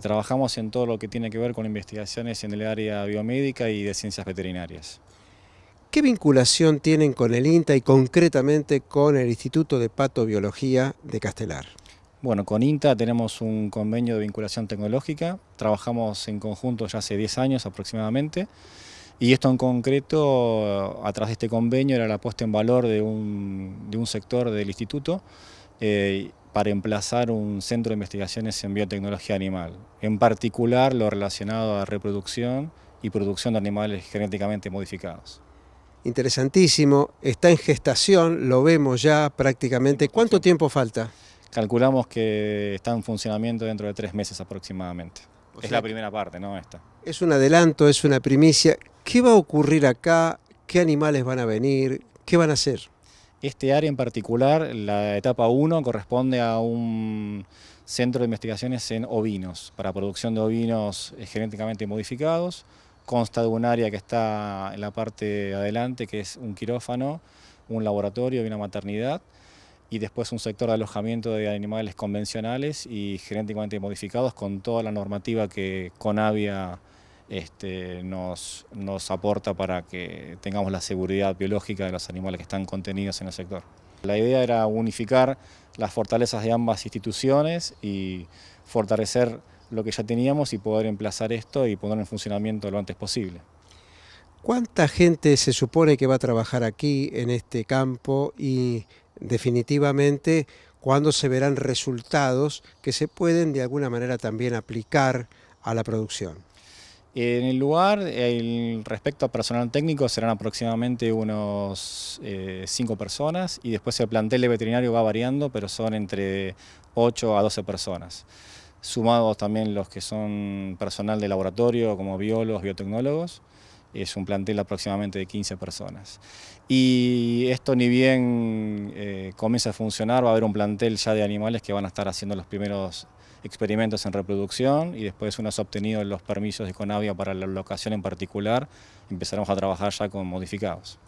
trabajamos en todo lo que tiene que ver con investigaciones en el área biomédica y de ciencias veterinarias. ¿Qué vinculación tienen con el INTA y concretamente con el Instituto de Patobiología de Castelar? Bueno, con INTA tenemos un convenio de vinculación tecnológica, trabajamos en conjunto ya hace 10 años aproximadamente, y esto en concreto, a de este convenio, era la puesta en valor de un, sector del instituto, eh, para emplazar un centro de investigaciones en biotecnología animal, en particular lo relacionado a reproducción y producción de animales genéticamente modificados. Interesantísimo, está en gestación, lo vemos ya prácticamente. ¿Cuánto tiempo falta? Calculamos que está en funcionamiento dentro de tres meses aproximadamente. es la primera parte, ¿no? Esta. Es un adelanto, es una primicia. ¿Qué va a ocurrir acá? ¿Qué animales van a venir? ¿Qué van a hacer? Este área en particular, la etapa 1, corresponde a un centro de investigaciones en ovinos, para producción de ovinos eh, genéticamente modificados. Consta de un área que está en la parte de adelante, que es un quirófano, un laboratorio y una maternidad, y después un sector de alojamiento de animales convencionales y genéticamente modificados con toda la normativa que Conavia este, nos, aporta para que tengamos la seguridad biológica de los animales que están contenidos en el sector. La idea era unificar las fortalezas de ambas instituciones y fortalecer lo que ya teníamos y poder emplazar esto y ponerlo en funcionamiento lo antes posible. ¿Cuánta gente se supone que va a trabajar aquí en este campo y definitivamente cuándo se verán resultados que se pueden de alguna manera también aplicar a la producción? En el lugar, el, respecto a personal técnico, serán aproximadamente unos 5 eh, personas y después el plantel de veterinario va variando, pero son entre 8 a 12 personas. Sumados también los que son personal de laboratorio, como biólogos, biotecnólogos es un plantel aproximadamente de 15 personas. Y esto ni bien eh, comienza a funcionar, va a haber un plantel ya de animales que van a estar haciendo los primeros experimentos en reproducción y después una vez obtenidos los permisos de Conavia para la locación en particular, empezaremos a trabajar ya con modificados.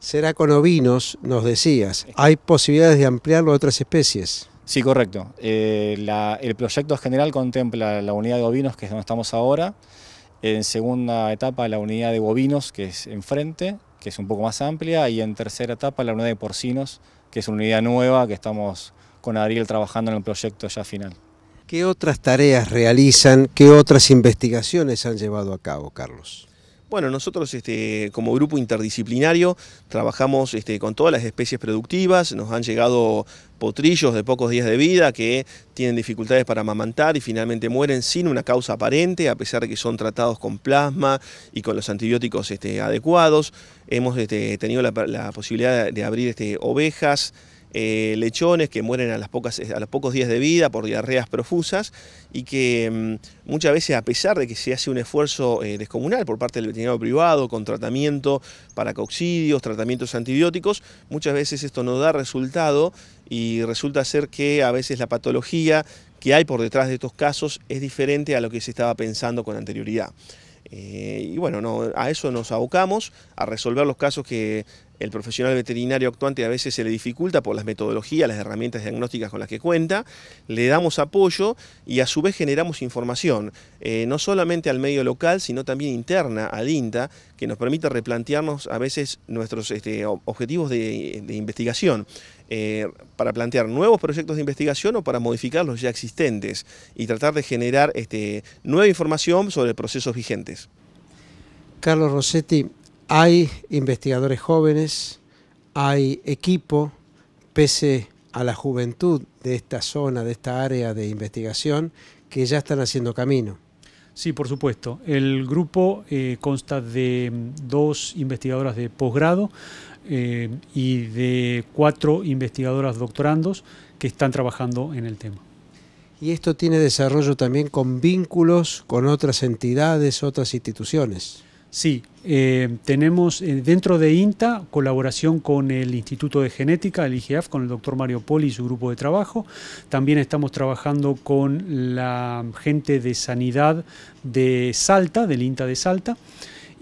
Será con ovinos, nos decías. ¿Hay posibilidades de ampliarlo a otras especies? Sí, correcto. Eh, el proyecto general contempla la unidad de ovinos, que es donde estamos ahora, en segunda etapa la unidad de bovinos, que es enfrente, que es un poco más amplia, y en tercera etapa la unidad de porcinos, que es una unidad nueva que estamos con Ariel trabajando en el proyecto ya final. ¿Qué otras tareas realizan? ¿Qué otras investigaciones han llevado a cabo, Carlos? Bueno, nosotros este, como grupo interdisciplinario trabajamos este, con todas las especies productivas, nos han llegado potrillos de pocos días de vida que tienen dificultades para amamantar y finalmente mueren sin una causa aparente, a pesar de que son tratados con plasma y con los antibióticos este, adecuados. Hemos este, tenido la, la, posibilidad de abrir ovejas, eh, lechones que mueren a, las pocas, a los pocos días de vida por diarreas profusas y que mm, muchas veces a pesar de que se hace un esfuerzo eh, descomunal por parte del veterinario privado con tratamiento para coccidios, tratamientos antibióticos, muchas veces esto no da resultado y resulta ser que a veces la patología que hay por detrás de estos casos es diferente a lo que se estaba pensando con anterioridad. Eh, y bueno, no, a eso nos abocamos, a resolver los casos que el profesional veterinario actuante a veces se le dificulta por las metodologías, las herramientas diagnósticas con las que cuenta, le damos apoyo y a su vez generamos información, eh, no solamente al medio local, sino también interna a INTA, que nos permite replantearnos a veces nuestros este, objetivos de investigación. Eh, para plantear nuevos proyectos de investigación o para modificar los ya existentes y tratar de generar este, nueva información sobre procesos vigentes. Carlos Rossetti, hay investigadores jóvenes, hay equipo, pese a la juventud de esta zona, de esta área de investigación, que ya están haciendo camino. Sí, por supuesto. El grupo eh, consta de mm, dos investigadoras de posgrado, eh, y de cuatro investigadoras doctorandos que están trabajando en el tema. Y esto tiene desarrollo también con vínculos con otras entidades, otras instituciones. Sí, eh, tenemos eh, dentro de INTA colaboración con el Instituto de Genética, el IGF, con el doctor Mario Poli y su grupo de trabajo. También estamos trabajando con la gente de sanidad de Salta, del INTA de Salta.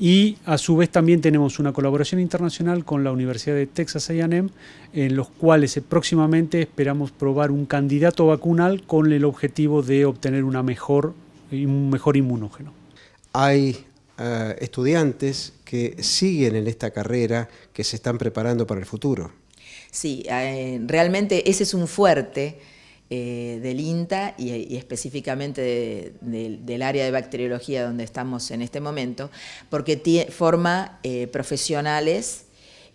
Y a su vez también tenemos una colaboración internacional con la Universidad de Texas AM, en los cuales eh, próximamente esperamos probar un candidato vacunal con el objetivo de obtener una mejor, un mejor inmunógeno. Hay eh, estudiantes que siguen en esta carrera, que se están preparando para el futuro. Sí, eh, realmente ese es un fuerte eh, del INTA y, específicamente del área de bacteriología donde estamos en este momento, porque forma eh, profesionales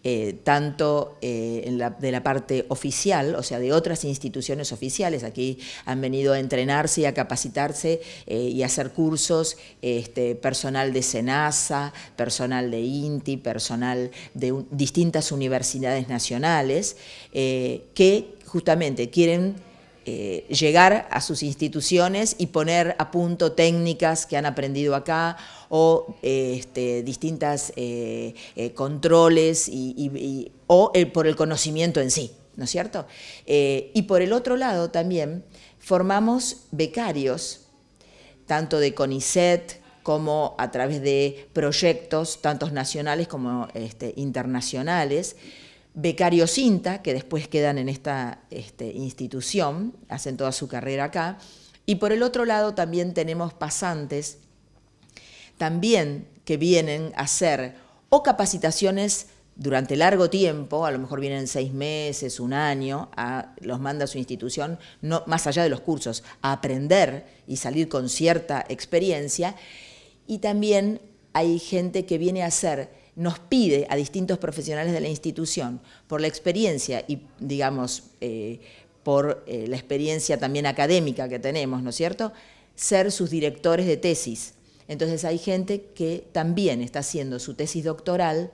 eh, tanto de la parte oficial, o sea, de otras instituciones oficiales. Aquí han venido a entrenarse y a capacitarse y a hacer cursos este, personal de SENASA, personal de INTI, personal de distintas universidades nacionales, que justamente quieren eh, llegar a sus instituciones y poner a punto técnicas que han aprendido acá o eh, este, distintas eh, controles y, o por el conocimiento en sí, ¿no es cierto? y por el otro lado también formamos becarios, tanto de CONICET, como a través de proyectos, tantos nacionales como este, internacionales, becarios Cinta que después quedan en esta este, institución, hacen toda su carrera acá. Y por el otro lado también tenemos pasantes, también que vienen a hacer o capacitaciones durante largo tiempo, a lo mejor vienen seis meses, un año, los manda a su institución, no, más allá de los cursos, a aprender y salir con cierta experiencia. Y también hay gente que viene a hacer nos pide a distintos profesionales de la institución, por la experiencia y, digamos, eh, por eh, la experiencia también académica que tenemos, ¿no es cierto?, ser sus directores de tesis. Entonces hay gente que también está haciendo su tesis doctoral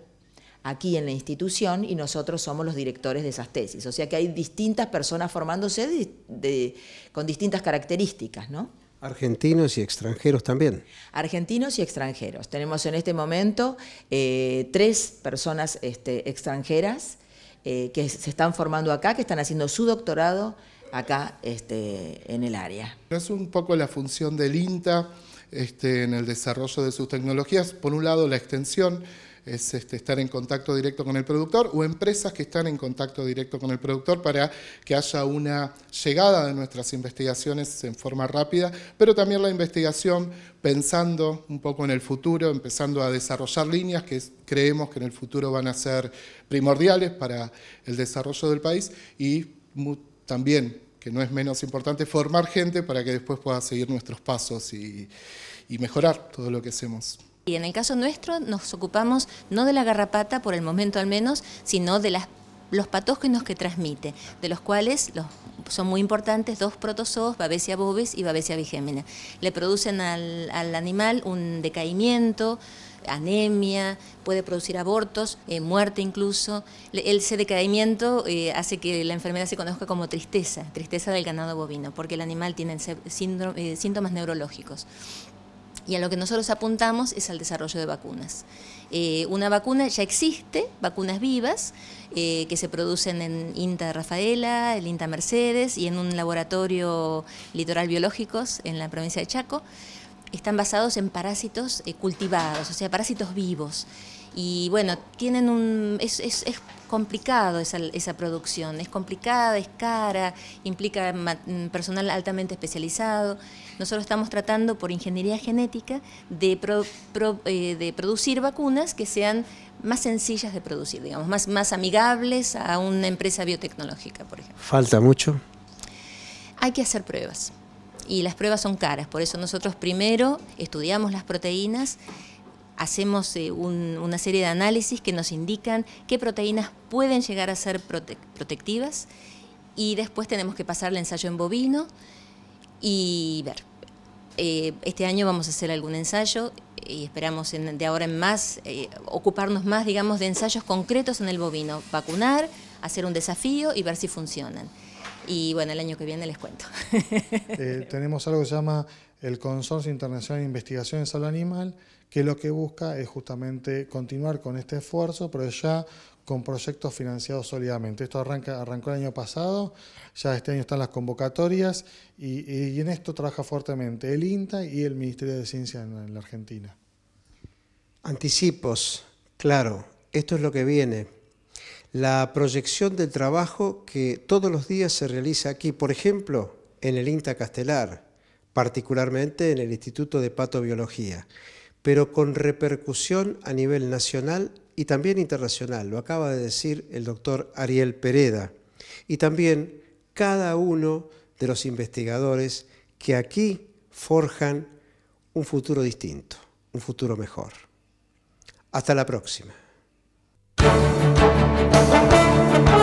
aquí en la institución y nosotros somos los directores de esas tesis. O sea que hay distintas personas formándose con distintas características, ¿no? Argentinos y extranjeros también. Argentinos y extranjeros. Tenemos en este momento eh, tres personas este, extranjeras eh, que se están formando acá, que están haciendo su doctorado acá este, en el área. Es un poco la función del INTA este, en el desarrollo de sus tecnologías. Por un lado, la extensión es este, estar en contacto directo con el productor, o empresas que están en contacto directo con el productor para que haya una llegada de nuestras investigaciones en forma rápida, pero también la investigación pensando un poco en el futuro, empezando a desarrollar líneas que creemos que en el futuro van a ser primordiales para el desarrollo del país y también que no es menos importante, formar gente para que después pueda seguir nuestros pasos y mejorar todo lo que hacemos. Y en el caso nuestro nos ocupamos no de la garrapata, por el momento al menos, sino de los patógenos que transmite, de los cuales son muy importantes dos protozoos, Babesia bovis y Babesia bigemina. Le producen al, animal un decaimiento, anemia, puede producir abortos, eh, muerte incluso. Ese decaimiento eh, hace que la enfermedad se conozca como tristeza, tristeza del ganado bovino, porque el animal tiene eh, síntomas neurológicos. Y a lo que nosotros apuntamos es al desarrollo de vacunas. Eh, una vacuna ya existe, vacunas vivas, eh, que se producen en INTA de Rafaela, el INTA Mercedes y en un laboratorio litoral biológicos en la provincia de Chaco. Están basados en parásitos eh, cultivados, o sea, parásitos vivos. Y bueno, tienen un. Es, es, complicado esa, producción, es complicada, es cara, implica mm, personal altamente especializado. Nosotros estamos tratando por ingeniería genética eh, de, producir vacunas que sean más sencillas de producir, digamos, más, más amigables a una empresa biotecnológica, por ejemplo. ¿Falta mucho? Hay que hacer pruebas y las pruebas son caras, por eso nosotros primero estudiamos las proteínas hacemos eh, una serie de análisis que nos indican qué proteínas pueden llegar a ser protectivas y después tenemos que pasar el ensayo en bovino y ver. Eh, este año vamos a hacer algún ensayo y esperamos de ahora en más eh, ocuparnos más, digamos, de ensayos concretos en el bovino, vacunar, hacer un desafío y ver si funcionan. Y bueno, el año que viene les cuento. Eh, tenemos algo que se llama el Consorcio Internacional de Investigación en Salud Animal, que lo que busca es justamente continuar con este esfuerzo, pero ya con proyectos financiados sólidamente. Esto arranca, arrancó el año pasado, ya este año están las convocatorias y, en esto trabaja fuertemente el INTA y el Ministerio de Ciencia en la Argentina. Anticipos, claro, esto es lo que viene la proyección del trabajo que todos los días se realiza aquí, por ejemplo, en el INTA Castelar, particularmente en el Instituto de Patobiología, pero con repercusión a nivel nacional y también internacional, lo acaba de decir el doctor Ariel Pereda, y también cada uno de los investigadores que aquí forjan un futuro distinto, un futuro mejor. Hasta la próxima. Música